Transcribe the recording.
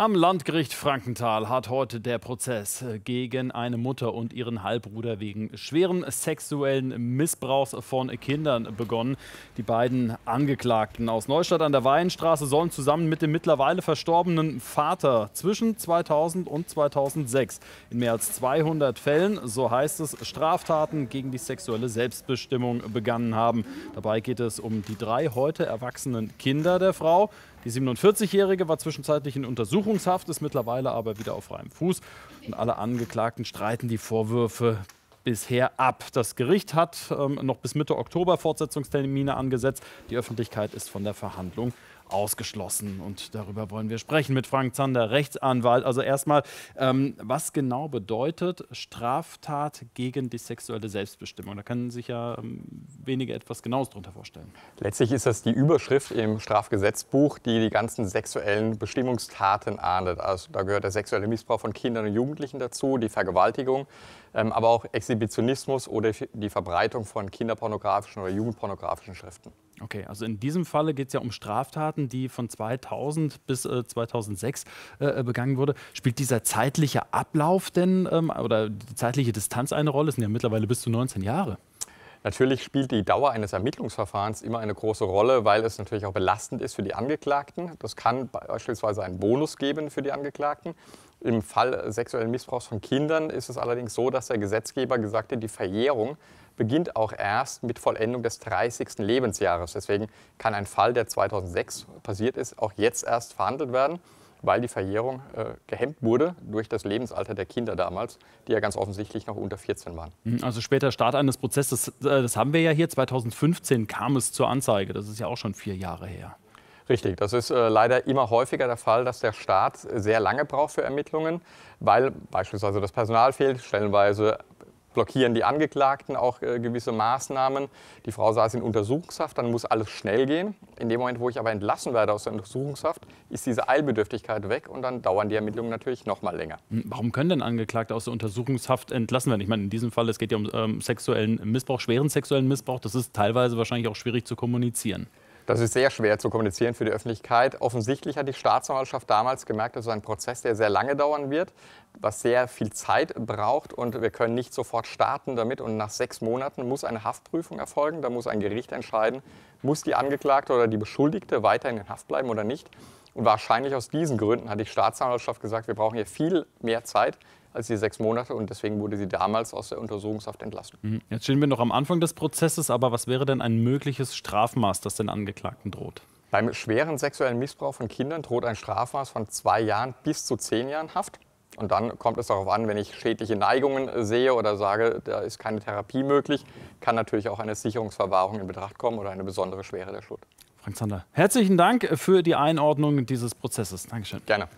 Am Landgericht Frankenthal hat heute der Prozess äh, gegen eine Mutter und ihren Halbbruder wegen schweren sexuellen Missbrauchs von Kindern begonnen. Die beiden Angeklagten aus Neustadt an der Weihenstraße sollen zusammen mit dem mittlerweile verstorbenen Vater zwischen 2000 und 2006 in mehr als 200 Fällen, so heißt es, Straftaten gegen die sexuelle Selbstbestimmung begangen haben. Dabei geht es um die drei heute erwachsenen Kinder der Frau. Die 47-Jährige war zwischenzeitlich in Untersuchung Untersuchungshaft, ist mittlerweile aber wieder auf freiem Fuß. Und alle Angeklagten streiten die Vorwürfe bisher ab. Das Gericht hat ähm, noch bis Mitte Oktober Fortsetzungstermine angesetzt. Die Öffentlichkeit ist von der Verhandlung ausgeschlossen. Und darüber wollen wir sprechen mit Frank Zander, Rechtsanwalt. Also erstmal, ähm, was genau bedeutet Straftat gegen die sexuelle Selbstbestimmung? Da können sich ja ähm, wenige etwas Genaues darunter vorstellen. Letztlich ist das die Überschrift im Strafgesetzbuch, die die ganzen sexuellen Bestimmungstaten ahndet. Also da gehört der sexuelle Missbrauch von Kindern und Jugendlichen dazu, die Vergewaltigung, ähm, aber auch Exhibitionismus oder die Verbreitung von kinderpornografischen oder jugendpornografischen Schriften. Okay, also in diesem Falle geht es ja um Straftaten, die von 2000 bis äh, 2006 äh, äh, begangen wurde. Spielt dieser zeitliche Ablauf denn ähm, oder die zeitliche Distanz eine Rolle? Es sind ja mittlerweile bis zu 19 Jahre. Natürlich spielt die Dauer eines Ermittlungsverfahrens immer eine große Rolle, weil es natürlich auch belastend ist für die Angeklagten. Das kann beispielsweise einen Bonus geben für die Angeklagten. Im Fall sexuellen Missbrauchs von Kindern ist es allerdings so, dass der Gesetzgeber gesagt hat, die Verjährung beginnt auch erst mit Vollendung des 30. Lebensjahres. Deswegen kann ein Fall, der 2006 passiert ist, auch jetzt erst verhandelt werden, weil die Verjährung äh, gehemmt wurde durch das Lebensalter der Kinder damals, die ja ganz offensichtlich noch unter 14 waren. Mhm, also später Start eines Prozesses, äh, das haben wir ja hier, 2015 kam es zur Anzeige, das ist ja auch schon vier Jahre her. Richtig, das ist äh, leider immer häufiger der Fall, dass der Staat sehr lange braucht für Ermittlungen, weil beispielsweise das Personal fehlt, stellenweise blockieren die Angeklagten auch äh, gewisse Maßnahmen. Die Frau saß in Untersuchungshaft, dann muss alles schnell gehen. In dem Moment, wo ich aber entlassen werde aus der Untersuchungshaft, ist diese Eilbedürftigkeit weg und dann dauern die Ermittlungen natürlich noch mal länger. Hm, warum können denn Angeklagte aus der Untersuchungshaft entlassen werden? Ich meine, in diesem Fall, es geht ja um ähm, sexuellen Missbrauch, schweren sexuellen Missbrauch. Das ist teilweise wahrscheinlich auch schwierig zu kommunizieren. Das ist sehr schwer zu kommunizieren für die Öffentlichkeit. Offensichtlich hat die Staatsanwaltschaft damals gemerkt, das ist ein Prozess, der sehr lange dauern wird, was sehr viel Zeit braucht und wir können nicht sofort starten damit. Und nach sechs Monaten muss eine Haftprüfung erfolgen, da muss ein Gericht entscheiden, muss die Angeklagte oder die Beschuldigte weiterhin in Haft bleiben oder nicht. Und wahrscheinlich aus diesen Gründen hat die Staatsanwaltschaft gesagt, wir brauchen hier viel mehr Zeit als die sechs Monate und deswegen wurde sie damals aus der Untersuchungshaft entlassen. Mhm. Jetzt stehen wir noch am Anfang des Prozesses, aber was wäre denn ein mögliches Strafmaß, das den Angeklagten droht? Beim schweren sexuellen Missbrauch von Kindern droht ein Strafmaß von zwei Jahren bis zu zehn Jahren Haft. Und dann kommt es darauf an, wenn ich schädliche Neigungen äh, sehe oder sage, da ist keine Therapie möglich, kann natürlich auch eine Sicherungsverwahrung in Betracht kommen oder eine besondere Schwere der Schuld. Frank Zander, herzlichen Dank für die Einordnung dieses Prozesses. Dankeschön. Gerne.